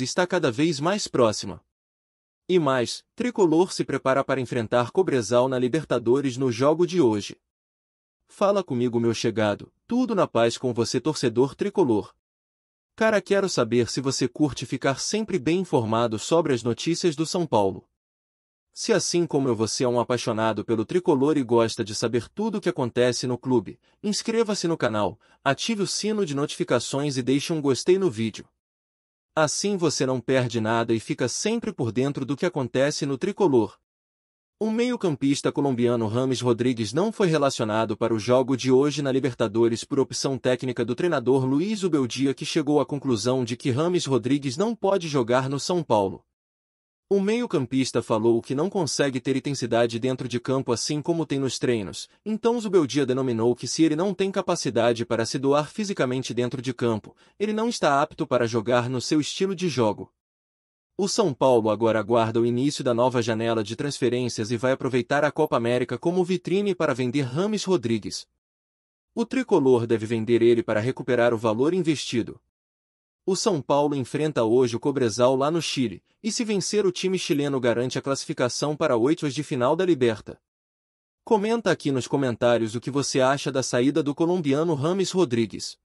está cada vez mais próxima. E mais, Tricolor se prepara para enfrentar Cobresal na Libertadores no jogo de hoje. Fala comigo meu chegado, tudo na paz com você torcedor Tricolor. Cara quero saber se você curte ficar sempre bem informado sobre as notícias do São Paulo. Se assim como eu você é um apaixonado pelo tricolor e gosta de saber tudo o que acontece no clube, inscreva-se no canal, ative o sino de notificações e deixe um gostei no vídeo. Assim você não perde nada e fica sempre por dentro do que acontece no tricolor. O meio-campista colombiano Rames Rodrigues não foi relacionado para o jogo de hoje na Libertadores por opção técnica do treinador Luiz Ubeldia que chegou à conclusão de que Rames Rodrigues não pode jogar no São Paulo. O meio-campista falou que não consegue ter intensidade dentro de campo assim como tem nos treinos, então Zubeldia denominou que se ele não tem capacidade para se doar fisicamente dentro de campo, ele não está apto para jogar no seu estilo de jogo. O São Paulo agora aguarda o início da nova janela de transferências e vai aproveitar a Copa América como vitrine para vender Rames Rodrigues. O tricolor deve vender ele para recuperar o valor investido, o São Paulo enfrenta hoje o Cobresal lá no Chile, e se vencer o time chileno garante a classificação para oitos de final da Liberta. Comenta aqui nos comentários o que você acha da saída do colombiano Rames Rodrigues.